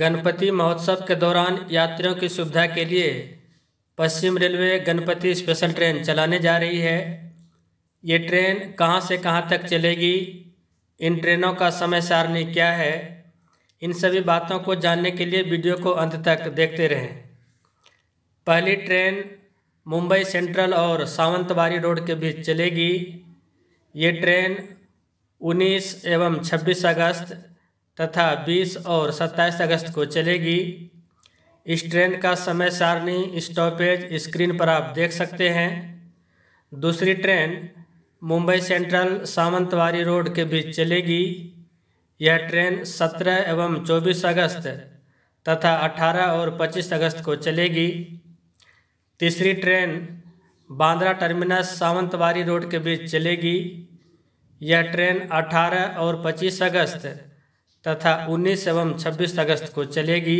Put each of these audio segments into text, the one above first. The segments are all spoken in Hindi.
गणपति महोत्सव के दौरान यात्रियों की सुविधा के लिए पश्चिम रेलवे गणपति स्पेशल ट्रेन चलाने जा रही है ये ट्रेन कहाँ से कहाँ तक चलेगी इन ट्रेनों का समय सारणी क्या है इन सभी बातों को जानने के लिए वीडियो को अंत तक देखते रहें पहली ट्रेन मुंबई सेंट्रल और सावंतवाड़ी रोड के बीच चलेगी ये ट्रेन 19 एवं 26 अगस्त तथा 20 और 27 अगस्त को चलेगी इस ट्रेन का समय सारणी स्टॉपेज स्क्रीन पर आप देख सकते हैं दूसरी train Mumbai Central Sawantwadi Road के बीच चलेगी यह ट्रेन 17 एवं 24 अगस्त तथा 18 और 25 अगस्त को चलेगी तीसरी train Bandra Terminus Sawantwadi Road के बीच चलेगी यह ट्रेन 18 और 25 अगस्त तथा 19 एवं 26 अगस्त को चलेगी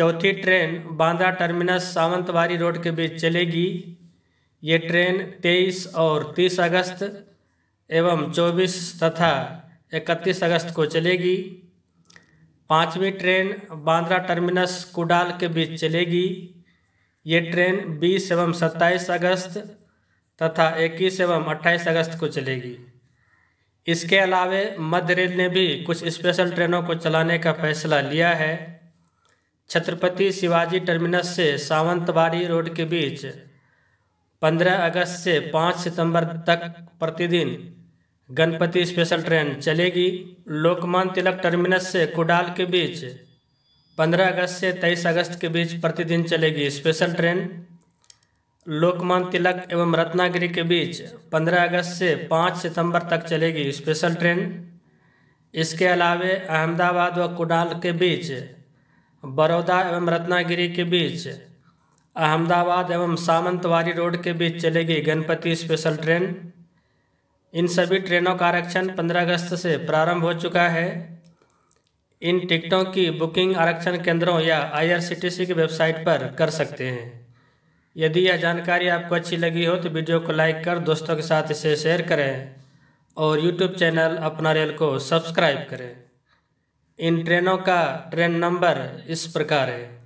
चौथी train Bandra Terminus Sawantwadi Road के बीच चलेगी ये ट्रेन 23 और 30 अगस्त एवं 24 तथा 31 अगस्त को चलेगी पाँचवीं ट्रेन बांद्रा टर्मिनस कुडाल के बीच चलेगी ये ट्रेन 20 एवं 27 अगस्त तथा 21 एवं 28 अगस्त को चलेगी इसके अलावे मध्य रेल ने भी कुछ स्पेशल ट्रेनों को चलाने का फैसला लिया है छत्रपति शिवाजी टर्मिनस से सावंतवाड़ी रोड के बीच 15 अगस्त से 5 सितंबर तक प्रतिदिन गणपति स्पेशल ट्रेन चलेगी लोकमान तिलक टर्मिनस से कुडाल के बीच पंद्रह अगस्त से तेईस अगस्त के बीच प्रतिदिन चलेगी स्पेशल ट्रेन लोकमान तिलक एवं रत्नागिरी के बीच 15 अगस्त से 5 सितंबर तक चलेगी स्पेशल ट्रेन इसके अलावे अहमदाबाद व कुडाल के बीच बड़ौदा एवं रत्नागिरी के बीच अहमदाबाद एवं सामंतवारी रोड के बीच चलेगी गणपति स्पेशल ट्रेन इन सभी ट्रेनों का आरक्षण 15 अगस्त से प्रारंभ हो चुका है इन टिकटों की बुकिंग आरक्षण केंद्रों या आईआरसीटीसी की वेबसाइट पर कर सकते हैं यदि यह जानकारी आपको अच्छी लगी हो तो वीडियो को लाइक कर दोस्तों के साथ इसे शेयर करें और यूट्यूब चैनल अपना रेल को सब्सक्राइब करें इन ट्रेनों का ट्रेन नंबर इस प्रकार है